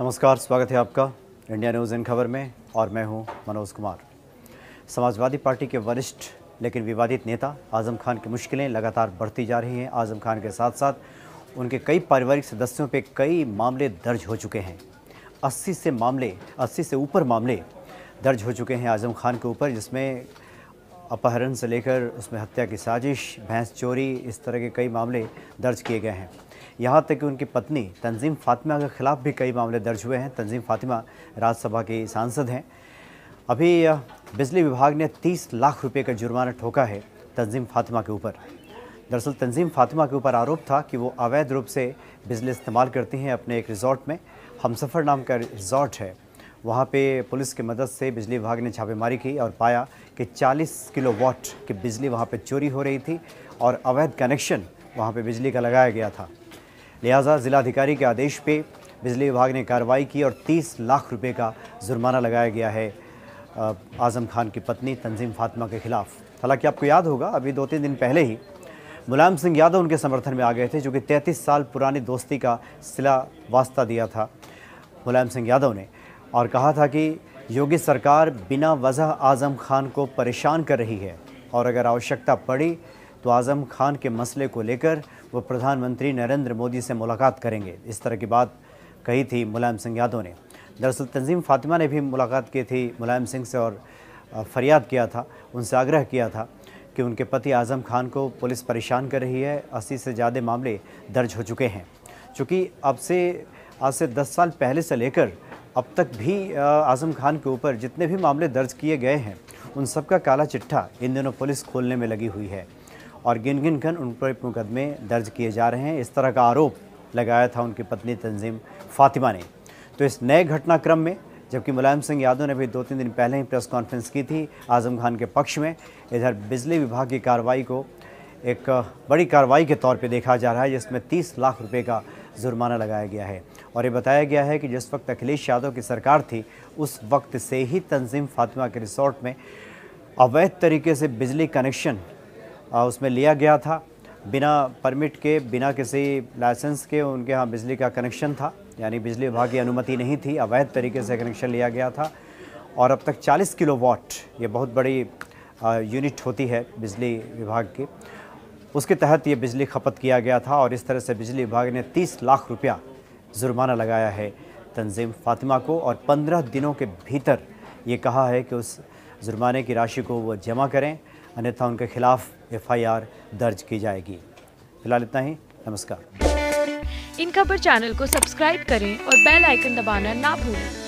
नमस्कार स्वागत है आपका इंडिया न्यूज़ इन खबर में और मैं हूं मनोज कुमार समाजवादी पार्टी के वरिष्ठ लेकिन विवादित नेता आज़म खान की मुश्किलें लगातार बढ़ती जा रही हैं आज़म खान के साथ साथ उनके कई पारिवारिक सदस्यों पर कई मामले दर्ज हो चुके हैं अस्सी से मामले अस्सी से ऊपर मामले दर्ज हो चुके हैं आज़म खान के ऊपर जिसमें अपहरण से लेकर उसमें हत्या की साजिश भैंस चोरी इस तरह के कई मामले दर्ज किए गए हैं यहाँ तक कि उनकी पत्नी तंजीम फातिमा के ख़िलाफ़ भी कई मामले दर्ज हुए हैं तंजीम फातिमा राज्यसभा की सांसद हैं अभी बिजली विभाग ने 30 लाख रुपए का जुर्माना ठोका है तंजीम फातिमा के ऊपर दरअसल तंजीम फातिमा के ऊपर आरोप था कि वो अवैध रूप से बिजली इस्तेमाल करती हैं अपने एक रिजॉर्ट में हमसफ़र नाम का रिजॉर्ट है वहाँ पे पुलिस की मदद से बिजली विभाग ने छापेमारी की और पाया कि 40 किलो वॉट की बिजली वहाँ पे चोरी हो रही थी और अवैध कनेक्शन वहाँ पे बिजली का लगाया गया था लिहाजा ज़िलाधिकारी के आदेश पे बिजली विभाग ने कार्रवाई की और 30 लाख रुपए का जुर्माना लगाया गया है आज़म खान की पत्नी तंजीम फातिमा के ख़िलाफ़ हालांकि आपको याद होगा अभी दो तीन दिन पहले ही मुलायम सिंह यादव उनके समर्थन में आ गए थे जो कि तैंतीस साल पुरानी दोस्ती का सिला वास्ता दिया था मुलायम सिंह यादव ने और कहा था कि योगी सरकार बिना वजह आज़म खान को परेशान कर रही है और अगर आवश्यकता पड़ी तो आज़म खान के मसले को लेकर वो प्रधानमंत्री नरेंद्र मोदी से मुलाकात करेंगे इस तरह की बात कही थी मुलायम सिंह यादव ने दरअसल तंजीम फातिमा ने भी मुलाकात की थी मुलायम सिंह से और फरियाद किया था उनसे आग्रह किया था कि उनके पति आज़म खान को पुलिस परेशान कर रही है अस्सी से ज़्यादा मामले दर्ज हो चुके हैं चूँकि अब से आज से दस साल पहले से लेकर अब तक भी आज़म खान के ऊपर जितने भी मामले दर्ज किए गए हैं उन सब का काला चिट्ठा इन दिनों पुलिस खोलने में लगी हुई है और गिन गिन गन उन पर मुकदमे दर्ज किए जा रहे हैं इस तरह का आरोप लगाया था उनकी पत्नी तंजीम फातिमा ने तो इस नए घटनाक्रम में जबकि मुलायम सिंह यादव ने भी दो तीन दिन पहले ही प्रेस कॉन्फ्रेंस की थी आज़म खान के पक्ष में इधर बिजली विभाग की कार्रवाई को एक बड़ी कार्रवाई के तौर पे देखा जा रहा है जिसमें 30 लाख रुपए का जुर्माना लगाया गया है और ये बताया गया है कि जिस वक्त अखिलेश यादव की सरकार थी उस वक्त से ही तंजीम फातिमा के रिसोर्ट में अवैध तरीके से बिजली कनेक्शन उसमें लिया गया था बिना परमिट के बिना किसी लाइसेंस के उनके यहाँ बिजली का कनेक्शन था यानी बिजली विभाग की अनुमति नहीं थी अवैध तरीके से कनेक्शन लिया गया था और अब तक 40 किलो वॉट ये बहुत बड़ी यूनिट होती है बिजली विभाग की उसके तहत ये बिजली खपत किया गया था और इस तरह से बिजली विभाग ने 30 लाख रुपया जुर्माना लगाया है तंजीम फातिमा को और 15 दिनों के भीतर ये कहा है कि उस जुर्माने की राशि को वो जमा करें अन्यथा उनके खिलाफ एफआईआर दर्ज की जाएगी फिलहाल इतना ही नमस्कार इन खबर चैनल को सब्सक्राइब करें और बेल आइकन दबाना ना भूलें